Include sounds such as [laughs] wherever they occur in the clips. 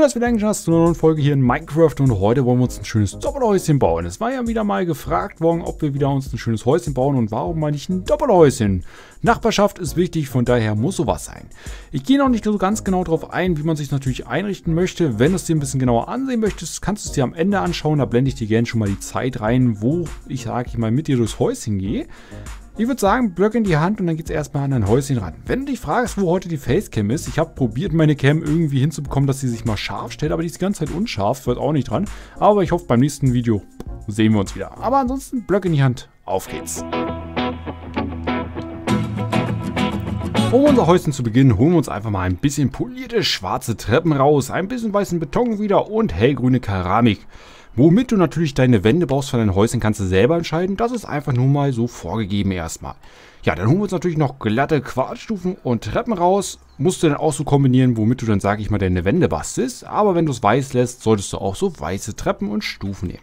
Schön, dass wir da hast zu einer neuen Folge hier in Minecraft und heute wollen wir uns ein schönes Doppelhäuschen bauen. Es war ja wieder mal gefragt worden, ob wir wieder uns ein schönes Häuschen bauen und warum meine ich ein Doppelhäuschen. Nachbarschaft ist wichtig, von daher muss sowas sein. Ich gehe noch nicht so ganz genau darauf ein, wie man sich natürlich einrichten möchte. Wenn du es dir ein bisschen genauer ansehen möchtest, kannst du es dir am Ende anschauen. Da blende ich dir gerne schon mal die Zeit rein, wo ich, sage ich mal, mit dir durchs Häuschen gehe. Ich würde sagen, Blöcke in die Hand und dann geht es erstmal an dein Häuschen ran. Wenn du dich fragst, wo heute die Facecam ist, ich habe probiert, meine Cam irgendwie hinzubekommen, dass sie sich mal scharf stellt, aber die ist die ganze Zeit unscharf, wird auch nicht dran. Aber ich hoffe, beim nächsten Video sehen wir uns wieder. Aber ansonsten, Blöcke in die Hand, auf geht's. Um unser Häuschen zu beginnen, holen wir uns einfach mal ein bisschen polierte schwarze Treppen raus, ein bisschen weißen Beton wieder und hellgrüne Keramik. Womit du natürlich deine Wände brauchst von deinen Häuschen, kannst du selber entscheiden. Das ist einfach nur mal so vorgegeben erstmal. Ja, dann holen wir uns natürlich noch glatte Quadstufen und Treppen raus. Musst du dann auch so kombinieren, womit du dann, sag ich mal, deine Wände bastelst. Aber wenn du es weiß lässt, solltest du auch so weiße Treppen und Stufen nehmen.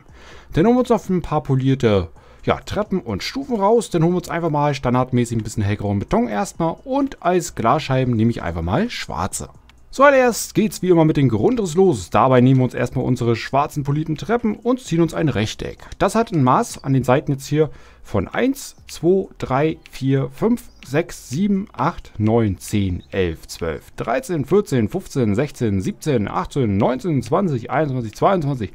Dann holen wir uns noch ein paar polierte ja, Treppen und Stufen raus. Dann holen wir uns einfach mal standardmäßig ein bisschen hellgrauen Beton erstmal. Und als Glasscheiben nehme ich einfach mal schwarze. Zuallererst geht's wie immer mit den Grundriss los. Dabei nehmen wir uns erstmal unsere schwarzen polierten Treppen und ziehen uns ein Rechteck. Das hat ein Maß an den Seiten jetzt hier von 1, 2, 3, 4, 5, 6, 7, 8, 9, 10, 11, 12, 13, 14, 15, 16, 17, 18, 19, 20, 21, 22,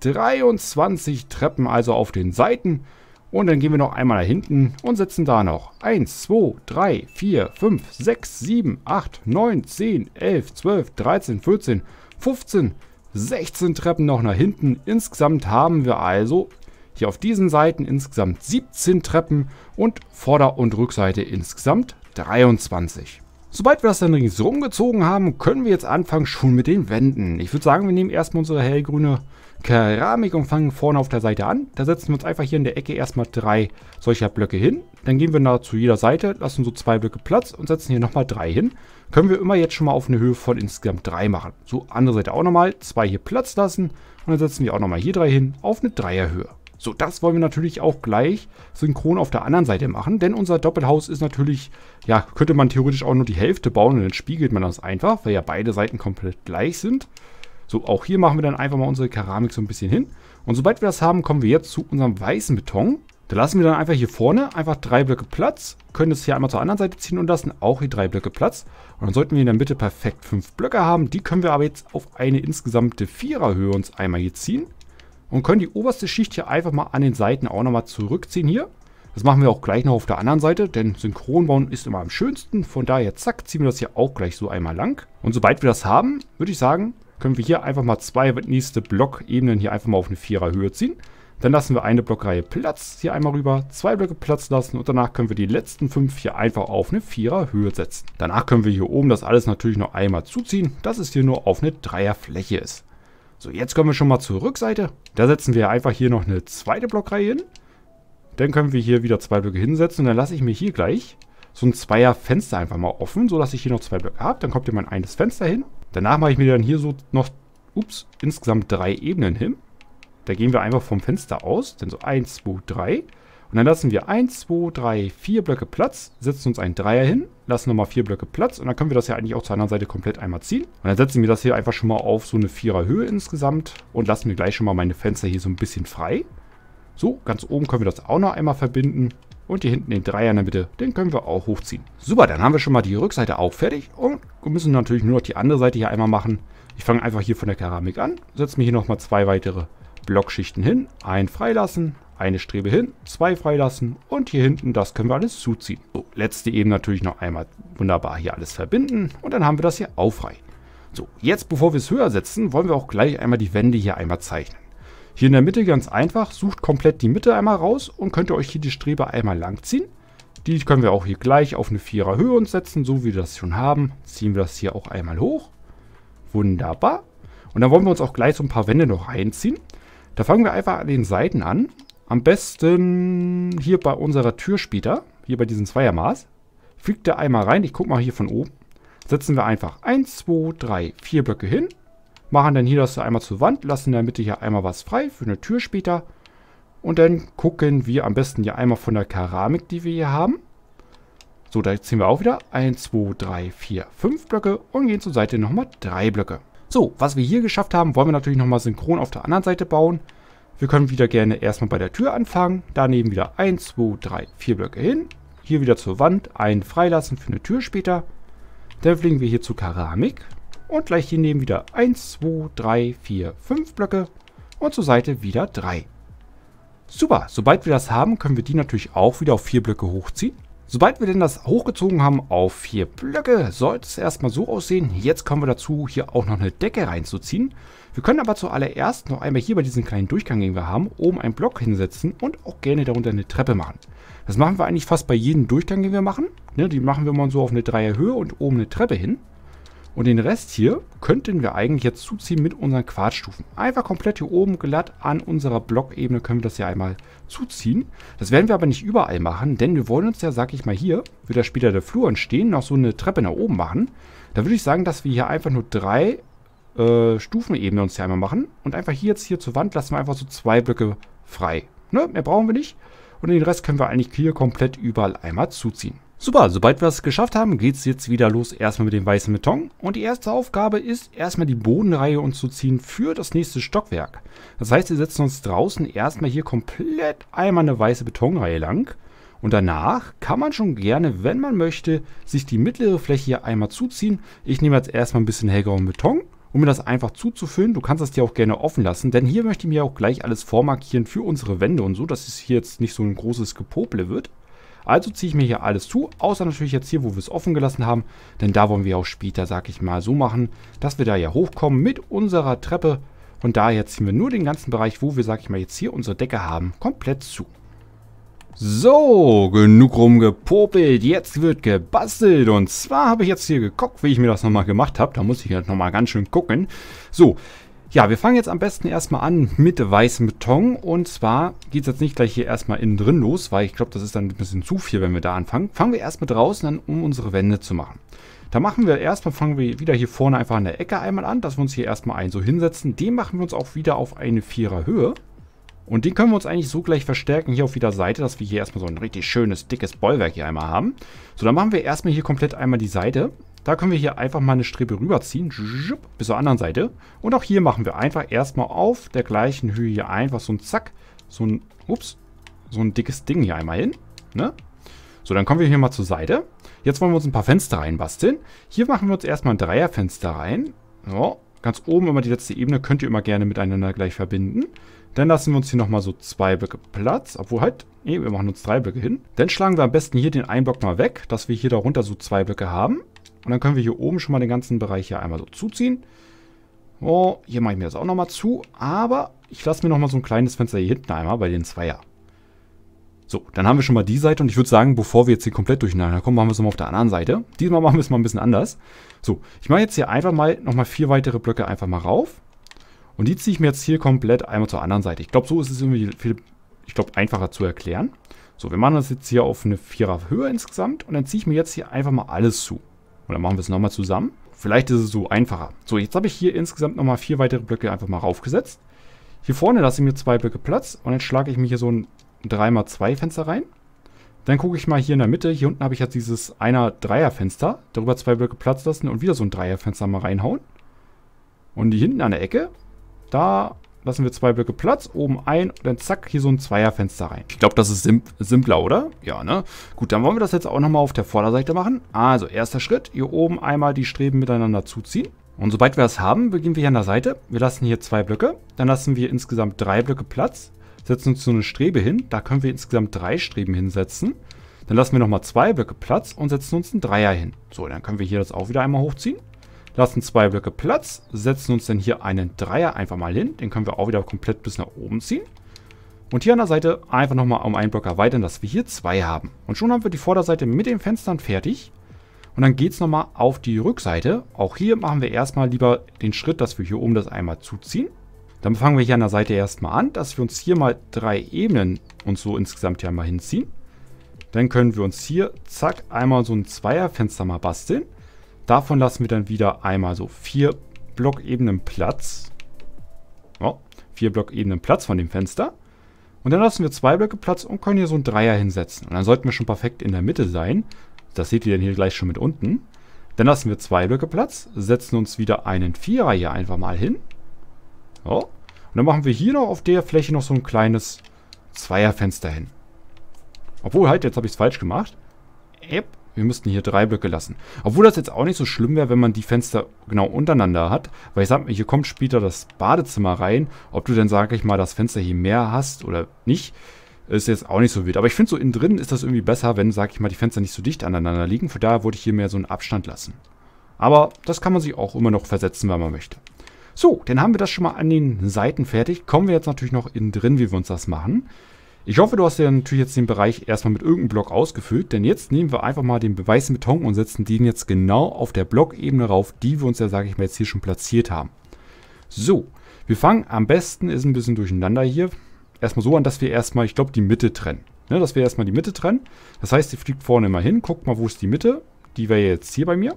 23 Treppen also auf den Seiten. Und dann gehen wir noch einmal nach hinten und setzen da noch 1, 2, 3, 4, 5, 6, 7, 8, 9, 10, 11, 12, 13, 14, 15, 16 Treppen noch nach hinten. Insgesamt haben wir also hier auf diesen Seiten insgesamt 17 Treppen und Vorder- und Rückseite insgesamt 23. Sobald wir das dann ringsherum gezogen haben, können wir jetzt anfangen schon mit den Wänden. Ich würde sagen, wir nehmen erstmal unsere hellgrüne Keramik und fangen vorne auf der Seite an. Da setzen wir uns einfach hier in der Ecke erstmal drei solcher Blöcke hin. Dann gehen wir da zu jeder Seite, lassen so zwei Blöcke Platz und setzen hier nochmal drei hin. Können wir immer jetzt schon mal auf eine Höhe von insgesamt drei machen. So, andere Seite auch nochmal, zwei hier Platz lassen und dann setzen wir auch nochmal hier drei hin auf eine Dreierhöhe. So, das wollen wir natürlich auch gleich synchron auf der anderen Seite machen, denn unser Doppelhaus ist natürlich, ja, könnte man theoretisch auch nur die Hälfte bauen und dann spiegelt man das einfach, weil ja beide Seiten komplett gleich sind. So, auch hier machen wir dann einfach mal unsere Keramik so ein bisschen hin. Und sobald wir das haben, kommen wir jetzt zu unserem weißen Beton. Da lassen wir dann einfach hier vorne einfach drei Blöcke Platz, können das hier einmal zur anderen Seite ziehen und lassen auch hier drei Blöcke Platz. Und dann sollten wir in der Mitte perfekt fünf Blöcke haben. Die können wir aber jetzt auf eine insgesamte Viererhöhe uns einmal hier ziehen. Und können die oberste Schicht hier einfach mal an den Seiten auch nochmal zurückziehen hier. Das machen wir auch gleich noch auf der anderen Seite, denn Synchronbauen ist immer am schönsten. Von daher, zack, ziehen wir das hier auch gleich so einmal lang. Und sobald wir das haben, würde ich sagen, können wir hier einfach mal zwei nächste Blockebenen hier einfach mal auf eine Vierer Höhe ziehen. Dann lassen wir eine Blockreihe Platz hier einmal rüber, zwei Blöcke Platz lassen und danach können wir die letzten fünf hier einfach auf eine Vierer Höhe setzen. Danach können wir hier oben das alles natürlich noch einmal zuziehen, dass es hier nur auf eine Dreierfläche ist. So, jetzt kommen wir schon mal zur Rückseite. Da setzen wir einfach hier noch eine zweite Blockreihe hin. Dann können wir hier wieder zwei Blöcke hinsetzen und dann lasse ich mir hier gleich so ein Zweierfenster einfach mal offen, sodass ich hier noch zwei Blöcke habe. Dann kommt hier mein eines Fenster hin Danach mache ich mir dann hier so noch, ups, insgesamt drei Ebenen hin. Da gehen wir einfach vom Fenster aus, denn so 1, 2, 3. Und dann lassen wir 1, 2, 3, 4 Blöcke Platz, setzen uns einen Dreier hin, lassen nochmal 4 Blöcke Platz und dann können wir das ja eigentlich auch zur anderen Seite komplett einmal ziehen. Und dann setzen wir das hier einfach schon mal auf so eine Höhe insgesamt und lassen mir gleich schon mal meine Fenster hier so ein bisschen frei. So, ganz oben können wir das auch noch einmal verbinden. Und hier hinten den Dreier in der Mitte, den können wir auch hochziehen. Super, dann haben wir schon mal die Rückseite auch fertig. Und müssen natürlich nur noch die andere Seite hier einmal machen. Ich fange einfach hier von der Keramik an, setze mir hier nochmal zwei weitere Blockschichten hin. Ein freilassen, eine Strebe hin, zwei freilassen und hier hinten, das können wir alles zuziehen. So, letzte eben natürlich noch einmal wunderbar hier alles verbinden und dann haben wir das hier auch frei. So, jetzt bevor wir es höher setzen, wollen wir auch gleich einmal die Wände hier einmal zeichnen. Hier in der Mitte ganz einfach, sucht komplett die Mitte einmal raus und könnt ihr euch hier die Strebe einmal langziehen. Die können wir auch hier gleich auf eine vierer Höhe uns setzen, so wie wir das schon haben. Ziehen wir das hier auch einmal hoch. Wunderbar. Und dann wollen wir uns auch gleich so ein paar Wände noch reinziehen. Da fangen wir einfach an den Seiten an. Am besten hier bei unserer Tür später, hier bei diesem Zweiermaß. Fliegt der einmal rein, ich gucke mal hier von oben. Setzen wir einfach 1, 2, 3, 4 Blöcke hin machen dann hier das einmal zur Wand, lassen in der Mitte hier einmal was frei für eine Tür später. Und dann gucken wir am besten hier einmal von der Keramik, die wir hier haben. So, da ziehen wir auch wieder 1, 2, 3, 4, 5 Blöcke und gehen zur Seite nochmal 3 Blöcke. So, was wir hier geschafft haben, wollen wir natürlich nochmal synchron auf der anderen Seite bauen. Wir können wieder gerne erstmal bei der Tür anfangen. Daneben wieder 1, 2, 3, 4 Blöcke hin. Hier wieder zur Wand, einen freilassen für eine Tür später. Dann fliegen wir hier zu Keramik, und gleich hier neben wieder 1, 2, 3, 4, 5 Blöcke. Und zur Seite wieder 3. Super, sobald wir das haben, können wir die natürlich auch wieder auf 4 Blöcke hochziehen. Sobald wir denn das hochgezogen haben auf 4 Blöcke, sollte es erstmal so aussehen. Jetzt kommen wir dazu, hier auch noch eine Decke reinzuziehen. Wir können aber zuallererst noch einmal hier bei diesem kleinen Durchgang, den wir haben, oben einen Block hinsetzen und auch gerne darunter eine Treppe machen. Das machen wir eigentlich fast bei jedem Durchgang, den wir machen. Ne, die machen wir mal so auf eine Dreierhöhe und oben eine Treppe hin. Und den Rest hier könnten wir eigentlich jetzt zuziehen mit unseren Quarzstufen. Einfach komplett hier oben glatt an unserer Blockebene können wir das hier einmal zuziehen. Das werden wir aber nicht überall machen, denn wir wollen uns ja, sag ich mal hier, wird da später der Flur entstehen, noch so eine Treppe nach oben machen. Da würde ich sagen, dass wir hier einfach nur drei äh, Stufenebene uns hier einmal machen. Und einfach hier jetzt hier zur Wand lassen wir einfach so zwei Blöcke frei. Ne? Mehr brauchen wir nicht. Und den Rest können wir eigentlich hier komplett überall einmal zuziehen. Super, sobald wir es geschafft haben, geht es jetzt wieder los erstmal mit dem weißen Beton. Und die erste Aufgabe ist erstmal die Bodenreihe uns zu ziehen für das nächste Stockwerk. Das heißt, wir setzen uns draußen erstmal hier komplett einmal eine weiße Betonreihe lang. Und danach kann man schon gerne, wenn man möchte, sich die mittlere Fläche hier einmal zuziehen. Ich nehme jetzt erstmal ein bisschen hellgrauen Beton, um mir das einfach zuzufüllen. Du kannst das dir auch gerne offen lassen, denn hier möchte ich mir auch gleich alles vormarkieren für unsere Wände und so, dass es hier jetzt nicht so ein großes Gepople wird. Also ziehe ich mir hier alles zu, außer natürlich jetzt hier, wo wir es offen gelassen haben, denn da wollen wir auch später, sag ich mal, so machen, dass wir da ja hochkommen mit unserer Treppe. Und daher ziehen wir nur den ganzen Bereich, wo wir, sag ich mal, jetzt hier unsere Decke haben, komplett zu. So, genug rumgepopelt, jetzt wird gebastelt und zwar habe ich jetzt hier geguckt, wie ich mir das nochmal gemacht habe, da muss ich jetzt nochmal ganz schön gucken. So, ja, wir fangen jetzt am besten erstmal an mit weißem Beton. Und zwar geht es jetzt nicht gleich hier erstmal innen drin los, weil ich glaube, das ist dann ein bisschen zu viel, wenn wir da anfangen. Fangen wir erstmal draußen an, um unsere Wände zu machen. Da machen wir erstmal, fangen wir wieder hier vorne einfach an der Ecke einmal an, dass wir uns hier erstmal einen so hinsetzen. Den machen wir uns auch wieder auf eine Vierer Höhe. Und den können wir uns eigentlich so gleich verstärken hier auf jeder Seite, dass wir hier erstmal so ein richtig schönes, dickes Bollwerk hier einmal haben. So, dann machen wir erstmal hier komplett einmal die Seite da können wir hier einfach mal eine Strebe rüberziehen, bis zur anderen Seite. Und auch hier machen wir einfach erstmal auf der gleichen Höhe hier einfach so ein Zack, so ein, ups, so ein dickes Ding hier einmal hin. Ne? So, dann kommen wir hier mal zur Seite. Jetzt wollen wir uns ein paar Fenster reinbasteln. Hier machen wir uns erstmal ein Dreierfenster rein. So, ganz oben immer die letzte Ebene könnt ihr immer gerne miteinander gleich verbinden. Dann lassen wir uns hier nochmal so zwei Blöcke Platz, obwohl halt, nee, wir machen uns drei Blöcke hin. Dann schlagen wir am besten hier den einen Block mal weg, dass wir hier darunter so zwei Blöcke haben. Und dann können wir hier oben schon mal den ganzen Bereich hier einmal so zuziehen. Oh, hier mache ich mir das auch nochmal zu. Aber ich lasse mir nochmal so ein kleines Fenster hier hinten einmal bei den Zweier. So, dann haben wir schon mal die Seite und ich würde sagen, bevor wir jetzt hier komplett durcheinander kommen, machen wir es nochmal auf der anderen Seite. Diesmal machen wir es mal ein bisschen anders. So, ich mache jetzt hier einfach mal nochmal vier weitere Blöcke einfach mal rauf. Und die ziehe ich mir jetzt hier komplett einmal zur anderen Seite. Ich glaube, so ist es irgendwie viel, ich glaube, einfacher zu erklären. So, wir machen das jetzt hier auf eine Vierer Höhe insgesamt und dann ziehe ich mir jetzt hier einfach mal alles zu. Oder machen wir es nochmal zusammen? Vielleicht ist es so einfacher. So, jetzt habe ich hier insgesamt nochmal vier weitere Blöcke einfach mal raufgesetzt. Hier vorne lasse ich mir zwei Blöcke Platz und dann schlage ich mir hier so ein 3x2 Fenster rein. Dann gucke ich mal hier in der Mitte. Hier unten habe ich jetzt dieses einer Fenster. Darüber zwei Blöcke Platz lassen und wieder so ein Fenster mal reinhauen. Und hier hinten an der Ecke, da lassen wir zwei Blöcke Platz, oben ein und dann zack, hier so ein Zweierfenster rein. Ich glaube, das ist sim simpler, oder? Ja, ne? Gut, dann wollen wir das jetzt auch nochmal auf der Vorderseite machen. Also, erster Schritt, hier oben einmal die Streben miteinander zuziehen. Und sobald wir das haben, beginnen wir hier an der Seite. Wir lassen hier zwei Blöcke, dann lassen wir insgesamt drei Blöcke Platz, setzen uns so eine Strebe hin, da können wir insgesamt drei Streben hinsetzen. Dann lassen wir nochmal zwei Blöcke Platz und setzen uns einen Dreier hin. So, dann können wir hier das auch wieder einmal hochziehen. Lassen zwei Blöcke Platz, setzen uns dann hier einen Dreier einfach mal hin. Den können wir auch wieder komplett bis nach oben ziehen. Und hier an der Seite einfach nochmal um einen Block erweitern, dass wir hier zwei haben. Und schon haben wir die Vorderseite mit den Fenstern fertig. Und dann geht es nochmal auf die Rückseite. Auch hier machen wir erstmal lieber den Schritt, dass wir hier oben das einmal zuziehen. Dann fangen wir hier an der Seite erstmal an, dass wir uns hier mal drei Ebenen und so insgesamt hier einmal hinziehen. Dann können wir uns hier, zack, einmal so ein Zweierfenster mal basteln. Davon lassen wir dann wieder einmal so vier Blockebenen Platz. Oh, vier Blockebenen Platz von dem Fenster. Und dann lassen wir zwei Blöcke Platz und können hier so einen Dreier hinsetzen. Und dann sollten wir schon perfekt in der Mitte sein. Das seht ihr dann hier gleich schon mit unten. Dann lassen wir zwei Blöcke Platz, setzen uns wieder einen Vierer hier einfach mal hin. So. Und dann machen wir hier noch auf der Fläche noch so ein kleines Zweierfenster hin. Obwohl, halt, jetzt habe ich es falsch gemacht. Yep. Wir müssten hier drei Blöcke lassen. Obwohl das jetzt auch nicht so schlimm wäre, wenn man die Fenster genau untereinander hat. Weil ich sag mal, hier kommt später das Badezimmer rein. Ob du denn, sage ich mal, das Fenster hier mehr hast oder nicht, ist jetzt auch nicht so wild. Aber ich finde so innen drin ist das irgendwie besser, wenn, sage ich mal, die Fenster nicht so dicht aneinander liegen. Von daher würde ich hier mehr so einen Abstand lassen. Aber das kann man sich auch immer noch versetzen, wenn man möchte. So, dann haben wir das schon mal an den Seiten fertig. Kommen wir jetzt natürlich noch innen drin, wie wir uns das machen. Ich hoffe, du hast ja natürlich jetzt den Bereich erstmal mit irgendeinem Block ausgefüllt, denn jetzt nehmen wir einfach mal den weißen Beton und setzen den jetzt genau auf der Blockebene rauf, die wir uns ja, sage ich mal, jetzt hier schon platziert haben. So, wir fangen am besten, ist ein bisschen durcheinander hier, erstmal so an, dass wir erstmal, ich glaube, die Mitte trennen. Ne, dass wir erstmal die Mitte trennen. Das heißt, sie fliegt vorne immer hin, guckt mal, wo ist die Mitte. Die wäre jetzt hier bei mir.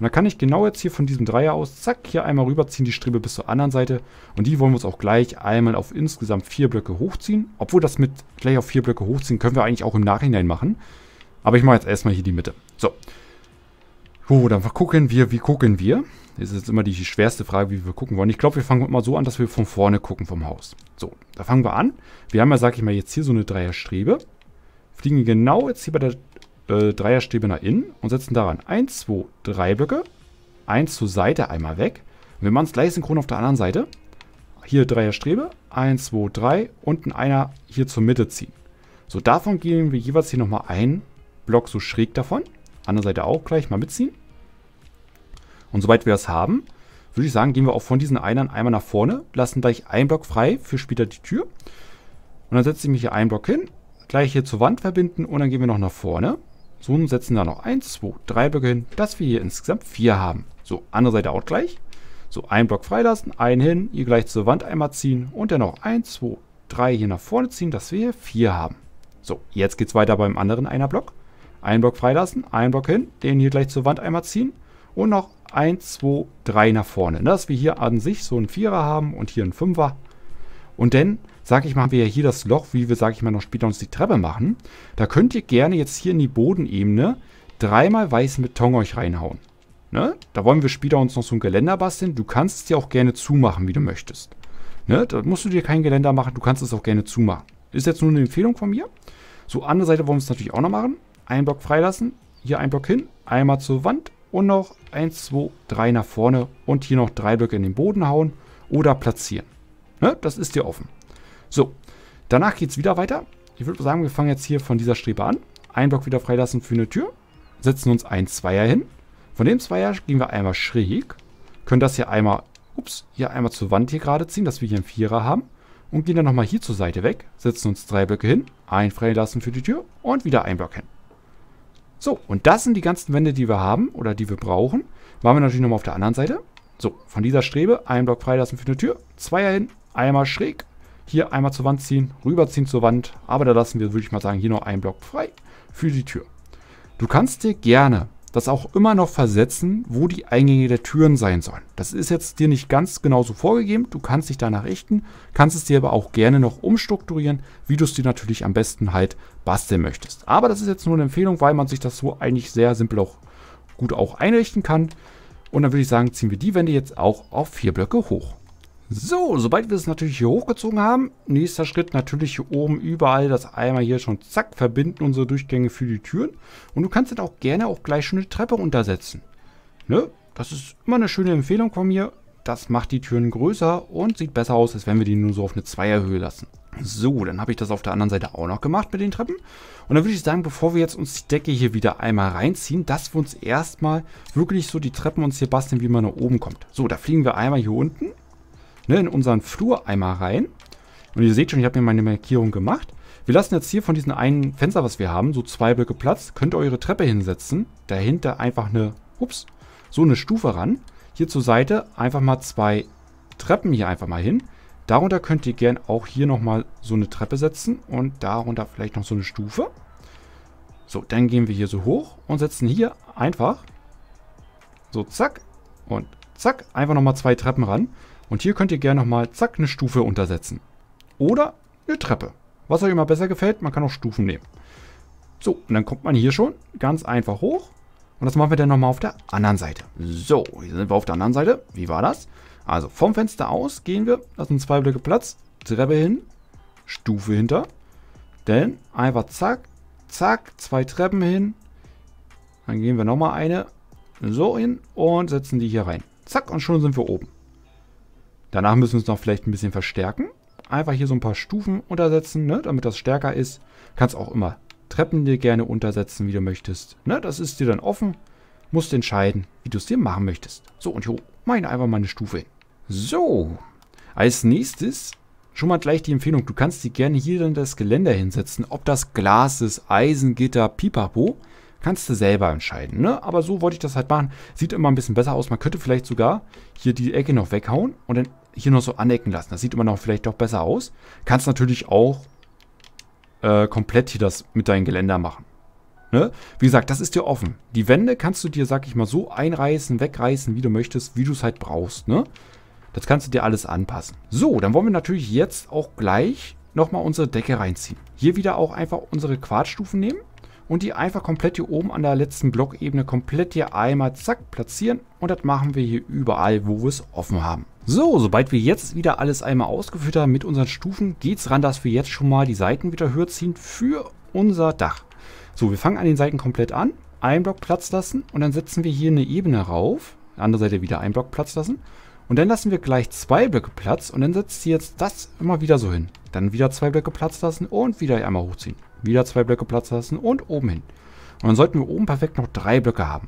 Und dann kann ich genau jetzt hier von diesem Dreier aus, zack, hier einmal rüberziehen, die Strebe bis zur anderen Seite. Und die wollen wir uns auch gleich einmal auf insgesamt vier Blöcke hochziehen. Obwohl das mit gleich auf vier Blöcke hochziehen können wir eigentlich auch im Nachhinein machen. Aber ich mache jetzt erstmal hier die Mitte. So. Puh, dann gucken wir, wie gucken wir? Das ist jetzt immer die schwerste Frage, wie wir gucken wollen. Ich glaube, wir fangen mal so an, dass wir von vorne gucken vom Haus. So, da fangen wir an. Wir haben ja, sag ich mal, jetzt hier so eine Dreierstrebe. Fliegen genau jetzt hier bei der äh, Dreierstäbe nach innen und setzen daran 1, 2, 3 Blöcke. 1 zur Seite einmal weg. Und wir machen es gleich synchron auf der anderen Seite. Hier Dreierstäbe, 1, 2, 3 und ein einer hier zur Mitte ziehen. So, davon gehen wir jeweils hier nochmal einen Block so schräg davon. Andere Seite auch gleich mal mitziehen. Und sobald wir das haben, würde ich sagen, gehen wir auch von diesen Einern einmal nach vorne, lassen gleich einen Block frei für später die Tür. Und dann setze ich mich hier einen Block hin, gleich hier zur Wand verbinden und dann gehen wir noch nach vorne. So, nun setzen da noch 1, 2, 3 Blöcke hin, dass wir hier insgesamt 4 haben. So, andere Seite auch gleich. So, einen Block freilassen, einen hin, hier gleich zur Wand einmal ziehen und dann noch 1, 2, 3 hier nach vorne ziehen, dass wir hier 4 haben. So, jetzt geht es weiter beim anderen einer Block. Einen Block freilassen, einen Block hin, den hier gleich zur Wand einmal ziehen und noch 1, 2, 3 nach vorne. Dass wir hier an sich so einen Vierer haben und hier einen Fünfer. Und dann sage ich mal, haben wir ja hier das Loch, wie wir, sage ich mal, noch später uns die Treppe machen. Da könnt ihr gerne jetzt hier in die Bodenebene dreimal weißen Beton euch reinhauen. Ne? Da wollen wir später uns noch so ein Geländer basteln. Du kannst es ja auch gerne zumachen, wie du möchtest. Ne? Da musst du dir kein Geländer machen, du kannst es auch gerne zumachen. Ist jetzt nur eine Empfehlung von mir. So, andere Seite wollen wir es natürlich auch noch machen. Einen Block freilassen, hier einen Block hin, einmal zur Wand und noch 1, 2, 3 nach vorne und hier noch drei Blöcke in den Boden hauen oder platzieren. Ne? Das ist dir offen. So, danach geht es wieder weiter. Ich würde sagen, wir fangen jetzt hier von dieser Strebe an. Einen Block wieder freilassen für eine Tür. Setzen uns ein Zweier hin. Von dem Zweier gehen wir einmal schräg. Können das hier einmal, ups, hier einmal zur Wand hier gerade ziehen, dass wir hier einen Vierer haben. Und gehen dann nochmal hier zur Seite weg. Setzen uns drei Blöcke hin. Einen freilassen für die Tür. Und wieder einen Block hin. So, und das sind die ganzen Wände, die wir haben oder die wir brauchen. Machen wir natürlich nochmal auf der anderen Seite. So, von dieser Strebe einen Block freilassen für eine Tür, Zweier hin, einmal schräg, hier einmal zur Wand ziehen, rüberziehen zur Wand. Aber da lassen wir, würde ich mal sagen, hier noch einen Block frei für die Tür. Du kannst dir gerne das auch immer noch versetzen, wo die Eingänge der Türen sein sollen. Das ist jetzt dir nicht ganz genauso vorgegeben. Du kannst dich danach richten, kannst es dir aber auch gerne noch umstrukturieren, wie du es dir natürlich am besten halt basteln möchtest. Aber das ist jetzt nur eine Empfehlung, weil man sich das so eigentlich sehr simpel auch gut auch einrichten kann. Und dann würde ich sagen, ziehen wir die Wände jetzt auch auf vier Blöcke hoch. So, sobald wir es natürlich hier hochgezogen haben, nächster Schritt natürlich hier oben überall das einmal hier schon zack verbinden, unsere Durchgänge für die Türen. Und du kannst dann auch gerne auch gleich schon eine Treppe untersetzen. Ne? Das ist immer eine schöne Empfehlung von mir. Das macht die Türen größer und sieht besser aus, als wenn wir die nur so auf eine Zweierhöhe lassen. So, dann habe ich das auf der anderen Seite auch noch gemacht mit den Treppen. Und dann würde ich sagen, bevor wir jetzt uns die Decke hier wieder einmal reinziehen, dass wir uns erstmal wirklich so die Treppen uns hier basteln, wie man nach oben kommt. So, da fliegen wir einmal hier unten ne, in unseren Flureimer rein. Und ihr seht schon, ich habe mir meine Markierung gemacht. Wir lassen jetzt hier von diesem einen Fenster, was wir haben, so zwei Blöcke Platz. Könnt ihr eure Treppe hinsetzen. Dahinter einfach eine, ups, so eine Stufe ran. Hier zur Seite einfach mal zwei Treppen hier einfach mal hin. Darunter könnt ihr gern auch hier nochmal so eine Treppe setzen und darunter vielleicht noch so eine Stufe. So, dann gehen wir hier so hoch und setzen hier einfach so zack und zack einfach nochmal zwei Treppen ran. Und hier könnt ihr gerne nochmal, zack, eine Stufe untersetzen. Oder eine Treppe. Was euch immer besser gefällt, man kann auch Stufen nehmen. So, und dann kommt man hier schon ganz einfach hoch. Und das machen wir dann nochmal auf der anderen Seite. So, hier sind wir auf der anderen Seite. Wie war das? Also vom Fenster aus gehen wir, lassen zwei Blöcke Platz, Treppe hin, Stufe hinter. Denn einfach zack, zack, zwei Treppen hin. Dann gehen wir nochmal eine so hin und setzen die hier rein. Zack, und schon sind wir oben. Danach müssen wir es noch vielleicht ein bisschen verstärken. Einfach hier so ein paar Stufen untersetzen, ne, damit das stärker ist. Kannst auch immer Treppen dir gerne untersetzen, wie du möchtest. Ne, das ist dir dann offen. Musst entscheiden, wie du es dir machen möchtest. So, und hier meine einfach mal eine Stufe hin. So, als nächstes schon mal gleich die Empfehlung. Du kannst dir gerne hier dann das Geländer hinsetzen. Ob das Glas ist, Eisengitter, Pipapo, kannst du selber entscheiden. Ne? Aber so wollte ich das halt machen. Sieht immer ein bisschen besser aus. Man könnte vielleicht sogar hier die Ecke noch weghauen und dann hier noch so anecken lassen. Das sieht immer noch vielleicht doch besser aus. Kannst natürlich auch äh, komplett hier das mit deinem Geländer machen. Ne? Wie gesagt, das ist dir offen. Die Wände kannst du dir, sag ich mal, so einreißen, wegreißen, wie du möchtest, wie du es halt brauchst. Ne? Das kannst du dir alles anpassen. So, dann wollen wir natürlich jetzt auch gleich nochmal unsere Decke reinziehen. Hier wieder auch einfach unsere Quarzstufen nehmen und die einfach komplett hier oben an der letzten Blockebene komplett hier einmal zack platzieren. Und das machen wir hier überall, wo wir es offen haben. So, sobald wir jetzt wieder alles einmal ausgeführt haben mit unseren Stufen, geht es daran, dass wir jetzt schon mal die Seiten wieder höher ziehen für unser Dach. So, wir fangen an den Seiten komplett an, einen Block Platz lassen und dann setzen wir hier eine Ebene rauf, andere Seite wieder einen Block Platz lassen und dann lassen wir gleich zwei Blöcke Platz und dann setzt ihr jetzt das immer wieder so hin. Dann wieder zwei Blöcke Platz lassen und wieder einmal hochziehen. Wieder zwei Blöcke Platz lassen und oben hin. Und dann sollten wir oben perfekt noch drei Blöcke haben.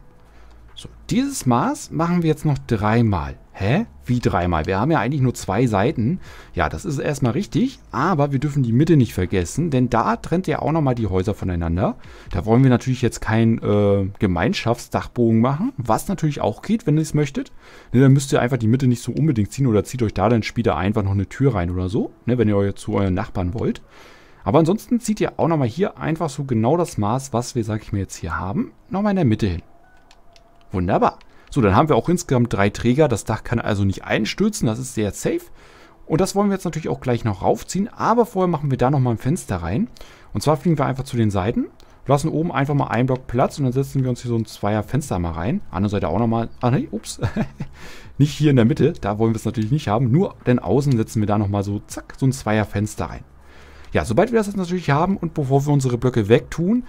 So, dieses Maß machen wir jetzt noch dreimal. Hä? Wie dreimal? Wir haben ja eigentlich nur zwei Seiten. Ja, das ist erstmal richtig, aber wir dürfen die Mitte nicht vergessen, denn da trennt ja auch nochmal die Häuser voneinander. Da wollen wir natürlich jetzt keinen äh, Gemeinschaftsdachbogen machen, was natürlich auch geht, wenn ihr es möchtet. Ne, dann müsst ihr einfach die Mitte nicht so unbedingt ziehen oder zieht euch da dann später einfach noch eine Tür rein oder so, ne, wenn ihr zu euren Nachbarn wollt. Aber ansonsten zieht ihr auch nochmal hier einfach so genau das Maß, was wir, sag ich mir jetzt hier haben, nochmal in der Mitte hin. Wunderbar. So, dann haben wir auch insgesamt drei Träger. Das Dach kann also nicht einstürzen. Das ist sehr safe. Und das wollen wir jetzt natürlich auch gleich noch raufziehen. Aber vorher machen wir da nochmal ein Fenster rein. Und zwar fliegen wir einfach zu den Seiten. Lassen oben einfach mal einen Block Platz und dann setzen wir uns hier so ein zweier Fenster mal rein. Andere Seite auch nochmal. Ah nee, ups. [laughs] nicht hier in der Mitte. Da wollen wir es natürlich nicht haben. Nur denn außen setzen wir da nochmal so, zack, so ein zweier Fenster rein. Ja, sobald wir das jetzt natürlich haben und bevor wir unsere Blöcke wegtun,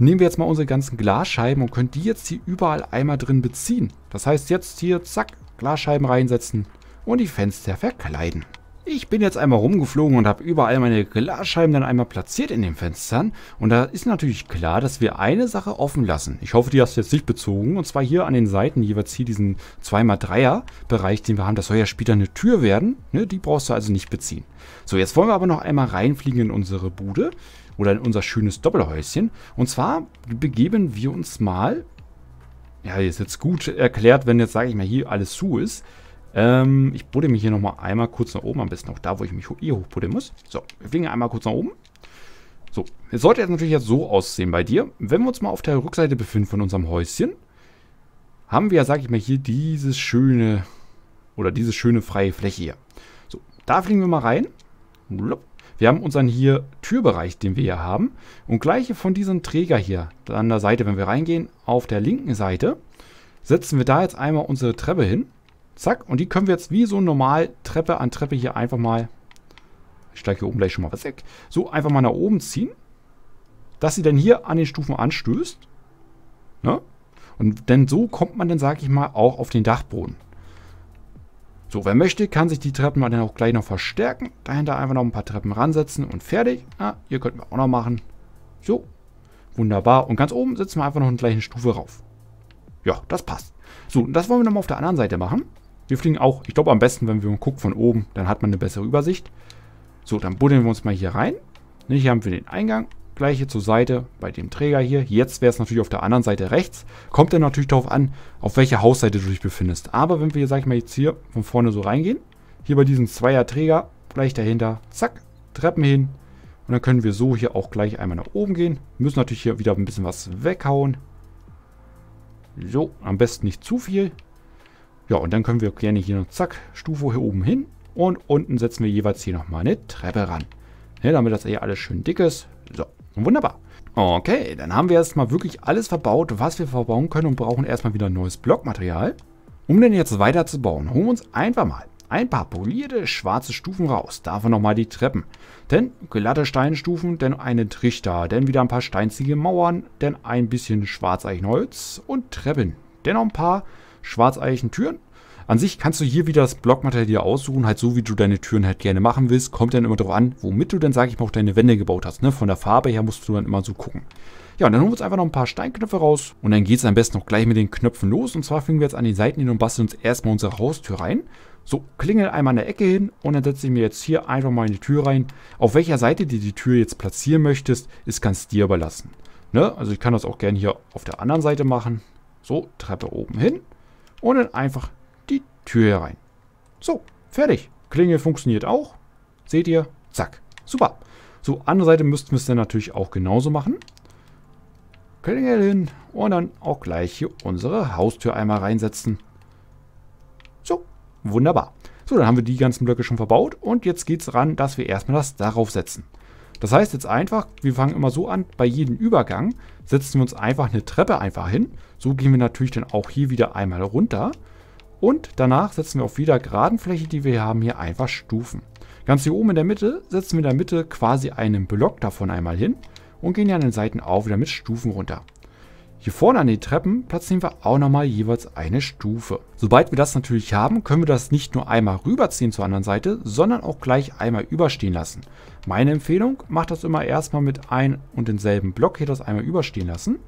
nehmen wir jetzt mal unsere ganzen Glasscheiben und können die jetzt hier überall einmal drin beziehen. Das heißt jetzt hier, zack, Glasscheiben reinsetzen und die Fenster verkleiden. Ich bin jetzt einmal rumgeflogen und habe überall meine Glasscheiben dann einmal platziert in den Fenstern. Und da ist natürlich klar, dass wir eine Sache offen lassen. Ich hoffe, die hast du jetzt nicht bezogen. Und zwar hier an den Seiten jeweils hier diesen 2x3er-Bereich, den wir haben. Das soll ja später eine Tür werden. Ne, die brauchst du also nicht beziehen. So, jetzt wollen wir aber noch einmal reinfliegen in unsere Bude. Oder in unser schönes Doppelhäuschen. Und zwar begeben wir uns mal... Ja, hier ist jetzt gut erklärt, wenn jetzt, sage ich mal, hier alles zu ist. Ähm, ich budde mich hier nochmal einmal kurz nach oben. Am besten auch da, wo ich mich hier eh hochbuddeln muss. So, wir fliegen einmal kurz nach oben. So, es sollte jetzt natürlich jetzt so aussehen bei dir. Wenn wir uns mal auf der Rückseite befinden von unserem Häuschen, haben wir ja, sag ich mal, hier dieses schöne, oder diese schöne freie Fläche hier. So, da fliegen wir mal rein. Blub. Wir haben unseren hier Türbereich, den wir hier haben. Und gleiche von diesem Träger hier an der Seite, wenn wir reingehen, auf der linken Seite, setzen wir da jetzt einmal unsere Treppe hin. Zack. Und die können wir jetzt wie so normal Treppe an Treppe hier einfach mal, ich steige hier oben gleich schon mal was weg, so einfach mal nach oben ziehen, dass sie dann hier an den Stufen anstößt. Ne? Und denn so kommt man dann, sage ich mal, auch auf den Dachboden. So, wer möchte, kann sich die Treppen dann auch gleich noch verstärken. Dahinter einfach noch ein paar Treppen ransetzen und fertig. Ah, hier könnten wir auch noch machen. So, wunderbar. Und ganz oben setzen wir einfach noch eine gleiche Stufe rauf. Ja, das passt. So, und das wollen wir nochmal auf der anderen Seite machen. Wir fliegen auch, ich glaube am besten, wenn wir gucken von oben, dann hat man eine bessere Übersicht. So, dann buddeln wir uns mal hier rein. Hier haben wir den Eingang gleiche zur Seite bei dem Träger hier. Jetzt wäre es natürlich auf der anderen Seite rechts. Kommt dann natürlich darauf an, auf welcher Hausseite du dich befindest. Aber wenn wir, sag ich mal, jetzt hier von vorne so reingehen, hier bei diesem Zweierträger, gleich dahinter, zack, Treppen hin. Und dann können wir so hier auch gleich einmal nach oben gehen. Müssen natürlich hier wieder ein bisschen was weghauen. So, am besten nicht zu viel. Ja, und dann können wir gerne hier noch, zack, Stufe hier oben hin. Und unten setzen wir jeweils hier nochmal eine Treppe ran. Ne, damit das eher alles schön dick ist. So. Wunderbar. Okay, dann haben wir erstmal wirklich alles verbaut, was wir verbauen können und brauchen erstmal wieder neues Blockmaterial. Um denn jetzt weiter zu bauen, holen wir uns einfach mal ein paar polierte schwarze Stufen raus. Davon nochmal die Treppen. Denn glatte Steinstufen, denn eine Trichter, denn wieder ein paar steinzige Mauern, denn ein bisschen Schwarzeichenholz und Treppen. Denn noch ein paar Schwarzeich-Türen an sich kannst du hier wieder das Blockmaterial dir aussuchen, halt so wie du deine Türen halt gerne machen willst. Kommt dann immer darauf an, womit du dann, sage ich mal, auch deine Wände gebaut hast. Ne? Von der Farbe her musst du dann immer so gucken. Ja, und dann holen wir uns einfach noch ein paar Steinknöpfe raus und dann geht es am besten noch gleich mit den Knöpfen los. Und zwar fingen wir jetzt an die Seiten hin und basteln uns erstmal unsere Haustür rein. So, klingel einmal an der Ecke hin und dann setze ich mir jetzt hier einfach mal in die Tür rein. Auf welcher Seite du die Tür jetzt platzieren möchtest, ist ganz dir überlassen. Ne? Also ich kann das auch gerne hier auf der anderen Seite machen. So, Treppe oben hin und dann einfach Tür hier rein. So, fertig. Klinge funktioniert auch. Seht ihr? Zack. Super. So, andere Seite müssten wir es dann natürlich auch genauso machen. Klingel hin und dann auch gleich hier unsere Haustür einmal reinsetzen. So, wunderbar. So, dann haben wir die ganzen Blöcke schon verbaut und jetzt geht es daran, dass wir erstmal das darauf setzen. Das heißt jetzt einfach, wir fangen immer so an, bei jedem Übergang setzen wir uns einfach eine Treppe einfach hin. So gehen wir natürlich dann auch hier wieder einmal runter. Und danach setzen wir auf jeder geraden Fläche, die wir hier haben, hier einfach Stufen. Ganz hier oben in der Mitte setzen wir in der Mitte quasi einen Block davon einmal hin und gehen hier an den Seiten auch wieder mit Stufen runter. Hier vorne an den Treppen platzieren wir auch nochmal jeweils eine Stufe. Sobald wir das natürlich haben, können wir das nicht nur einmal rüberziehen zur anderen Seite, sondern auch gleich einmal überstehen lassen. Meine Empfehlung, macht das immer erstmal mit ein und denselben Block hier das einmal überstehen lassen.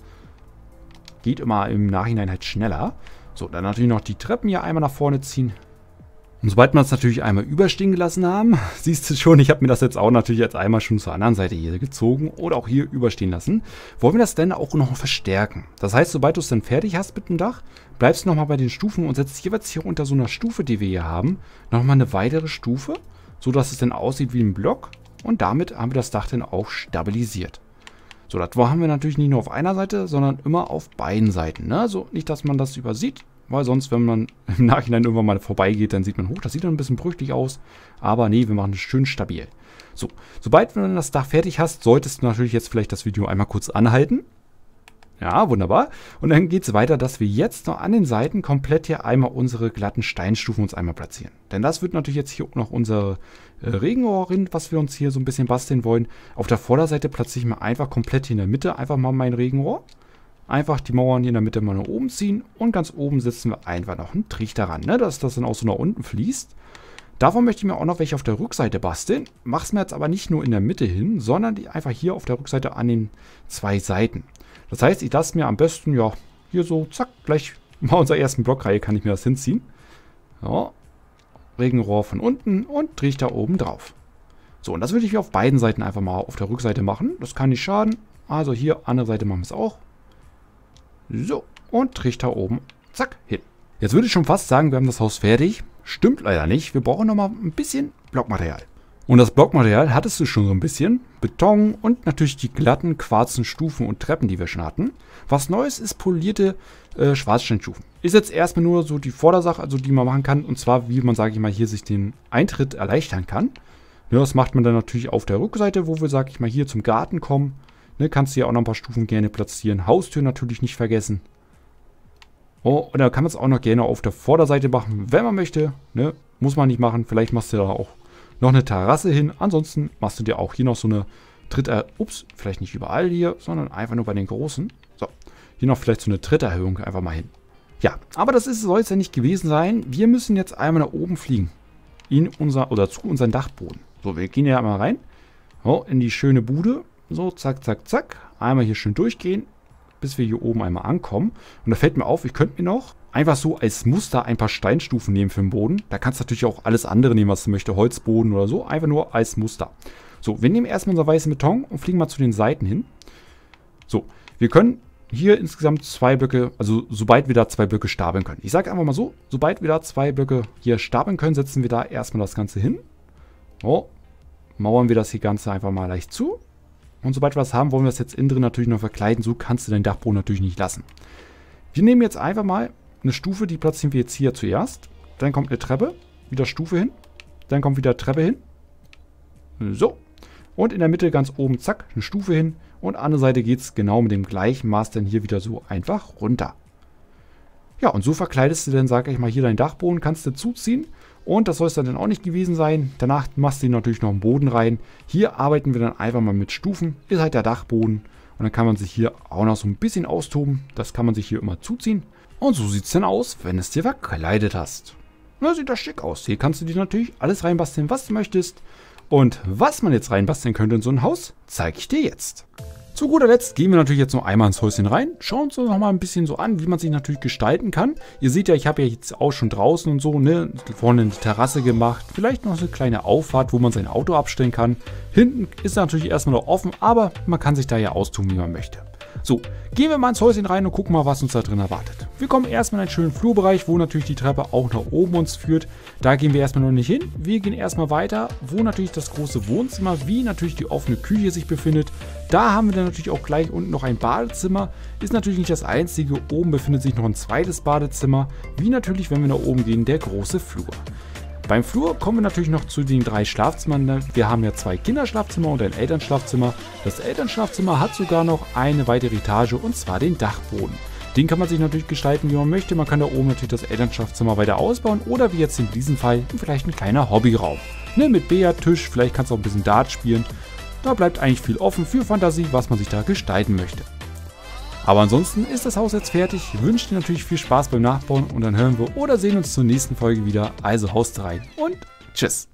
Geht immer im Nachhinein halt schneller. So, dann natürlich noch die Treppen hier einmal nach vorne ziehen. Und sobald wir es natürlich einmal überstehen gelassen haben, [laughs] siehst du schon, ich habe mir das jetzt auch natürlich jetzt einmal schon zur anderen Seite hier gezogen oder auch hier überstehen lassen, wollen wir das dann auch noch verstärken. Das heißt, sobald du es dann fertig hast mit dem Dach, bleibst du nochmal bei den Stufen und setzt jeweils hier unter so einer Stufe, die wir hier haben, nochmal eine weitere Stufe, sodass es dann aussieht wie ein Block und damit haben wir das Dach dann auch stabilisiert. So, das haben wir natürlich nicht nur auf einer Seite, sondern immer auf beiden Seiten. Ne? Also nicht, dass man das übersieht, weil sonst, wenn man [laughs] im Nachhinein irgendwann mal vorbeigeht, dann sieht man, hoch, das sieht dann ein bisschen brüchig aus. Aber nee, wir machen es schön stabil. So, sobald du dann das Dach fertig hast, solltest du natürlich jetzt vielleicht das Video einmal kurz anhalten ja, wunderbar. Und dann geht es weiter, dass wir jetzt noch an den Seiten komplett hier einmal unsere glatten Steinstufen uns einmal platzieren. Denn das wird natürlich jetzt hier noch unser äh, Regenrohrrind, was wir uns hier so ein bisschen basteln wollen. Auf der Vorderseite platziere ich mir einfach komplett hier in der Mitte einfach mal mein Regenrohr. Einfach die Mauern hier in der Mitte mal nach oben ziehen und ganz oben setzen wir einfach noch einen Trichter ran, ne? dass das dann auch so nach unten fließt. Davon möchte ich mir auch noch welche auf der Rückseite basteln. Mach's mir jetzt aber nicht nur in der Mitte hin, sondern die einfach hier auf der Rückseite an den zwei Seiten. Das heißt, ich lasse mir am besten, ja, hier so, zack, gleich [laughs] mal unserer ersten Blockreihe kann ich mir das hinziehen. Ja, Regenrohr von unten und Trichter oben drauf. So, und das würde ich auf beiden Seiten einfach mal auf der Rückseite machen. Das kann nicht schaden. Also hier, andere Seite machen wir es auch. So, und Trichter oben, zack, hin. Jetzt würde ich schon fast sagen, wir haben das Haus fertig. Stimmt leider nicht. Wir brauchen nochmal ein bisschen Blockmaterial. Und das Blockmaterial hattest du schon so ein bisschen. Beton und natürlich die glatten quarzen Stufen und Treppen, die wir schon hatten. Was Neues ist polierte äh, Schwarzsteinstufen. Ist jetzt erstmal nur so die Vordersache, also die man machen kann. Und zwar, wie man, sage ich mal, hier sich den Eintritt erleichtern kann. Ja, das macht man dann natürlich auf der Rückseite, wo wir, sage ich mal, hier zum Garten kommen. Ne, kannst du hier auch noch ein paar Stufen gerne platzieren. Haustür natürlich nicht vergessen. Oh, und da kann man es auch noch gerne auf der Vorderseite machen, wenn man möchte. Ne? Muss man nicht machen. Vielleicht machst du da auch noch eine Terrasse hin. Ansonsten machst du dir auch hier noch so eine dritte... Ups, vielleicht nicht überall hier, sondern einfach nur bei den großen. So, hier noch vielleicht so eine dritte Erhöhung einfach mal hin. Ja, aber das soll es ja nicht gewesen sein. Wir müssen jetzt einmal nach oben fliegen. In unser, oder zu unserem Dachboden. So, wir gehen ja mal rein. So, oh, in die schöne Bude. So, zack, zack, zack. Einmal hier schön durchgehen, bis wir hier oben einmal ankommen. Und da fällt mir auf, ich könnte mir noch einfach so als Muster ein paar Steinstufen nehmen für den Boden. Da kannst du natürlich auch alles andere nehmen, was du möchtest, Holzboden oder so, einfach nur als Muster. So, wir nehmen erstmal unser weißen Beton und fliegen mal zu den Seiten hin. So, wir können hier insgesamt zwei Blöcke, also sobald wir da zwei Blöcke stapeln können. Ich sage einfach mal so, sobald wir da zwei Blöcke hier stapeln können, setzen wir da erstmal das Ganze hin. So, mauern wir das hier Ganze einfach mal leicht zu. Und sobald wir das haben, wollen wir das jetzt innen drin natürlich noch verkleiden. So kannst du deinen Dachboden natürlich nicht lassen. Wir nehmen jetzt einfach mal eine Stufe, die platzieren wir jetzt hier zuerst. Dann kommt eine Treppe, wieder Stufe hin. Dann kommt wieder Treppe hin. So. Und in der Mitte ganz oben, zack, eine Stufe hin. Und an der Seite geht es genau mit dem gleichen Maß dann hier wieder so einfach runter. Ja, und so verkleidest du dann, sag ich mal, hier deinen Dachboden, kannst du zuziehen. Und das soll es dann auch nicht gewesen sein. Danach machst du natürlich noch einen Boden rein. Hier arbeiten wir dann einfach mal mit Stufen. Ist halt der Dachboden. Und dann kann man sich hier auch noch so ein bisschen austoben. Das kann man sich hier immer zuziehen. Und so sieht es denn aus, wenn es dir verkleidet hast. Na, sieht das schick aus. Hier kannst du dir natürlich alles reinbasteln, was du möchtest. Und was man jetzt reinbasteln könnte in so ein Haus, zeige ich dir jetzt. Zu guter Letzt gehen wir natürlich jetzt noch einmal ins Häuschen rein, schauen uns noch mal ein bisschen so an, wie man sich natürlich gestalten kann. Ihr seht ja, ich habe ja jetzt auch schon draußen und so, ne, vorne eine Terrasse gemacht, vielleicht noch so eine kleine Auffahrt, wo man sein Auto abstellen kann. Hinten ist natürlich erstmal noch offen, aber man kann sich da ja austun, wie man möchte. So, gehen wir mal ins Häuschen rein und gucken mal, was uns da drin erwartet. Wir kommen erstmal in einen schönen Flurbereich, wo natürlich die Treppe auch nach oben uns führt. Da gehen wir erstmal noch nicht hin. Wir gehen erstmal weiter, wo natürlich das große Wohnzimmer, wie natürlich die offene Küche sich befindet. Da haben wir dann natürlich auch gleich unten noch ein Badezimmer. Ist natürlich nicht das einzige. Oben befindet sich noch ein zweites Badezimmer. Wie natürlich, wenn wir nach oben gehen, der große Flur. Beim Flur kommen wir natürlich noch zu den drei Schlafzimmern. Ne? Wir haben ja zwei Kinderschlafzimmer und ein Elternschlafzimmer. Das Elternschlafzimmer hat sogar noch eine weitere Etage und zwar den Dachboden. Den kann man sich natürlich gestalten, wie man möchte. Man kann da oben natürlich das Elternschlafzimmer weiter ausbauen oder wie jetzt in diesem Fall vielleicht ein kleiner Hobbyraum. Ne, mit Beatisch, vielleicht kannst du auch ein bisschen Dart spielen. Da bleibt eigentlich viel offen für Fantasie, was man sich da gestalten möchte. Aber ansonsten ist das Haus jetzt fertig. Ich wünsche dir natürlich viel Spaß beim Nachbauen und dann hören wir oder sehen uns zur nächsten Folge wieder. Also haust rein und tschüss.